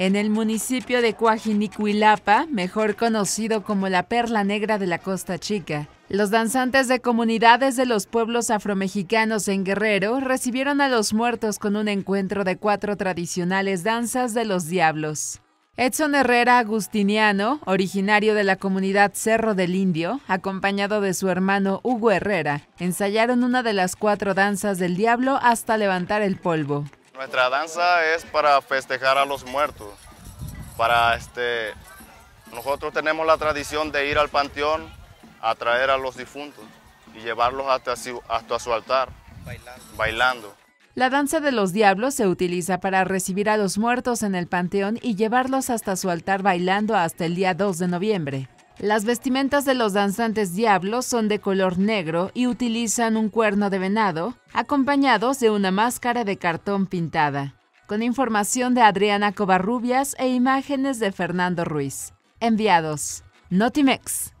En el municipio de Cuajinicuilapa, mejor conocido como la Perla Negra de la Costa Chica, los danzantes de comunidades de los pueblos afromexicanos en Guerrero recibieron a los muertos con un encuentro de cuatro tradicionales danzas de los diablos. Edson Herrera Agustiniano, originario de la comunidad Cerro del Indio, acompañado de su hermano Hugo Herrera, ensayaron una de las cuatro danzas del diablo hasta levantar el polvo. Nuestra danza es para festejar a los muertos. Para este, nosotros tenemos la tradición de ir al panteón a traer a los difuntos y llevarlos hasta su, hasta su altar, bailando. bailando. La danza de los diablos se utiliza para recibir a los muertos en el panteón y llevarlos hasta su altar bailando hasta el día 2 de noviembre. Las vestimentas de los danzantes diablos son de color negro y utilizan un cuerno de venado, acompañados de una máscara de cartón pintada. Con información de Adriana Covarrubias e imágenes de Fernando Ruiz. Enviados. Notimex.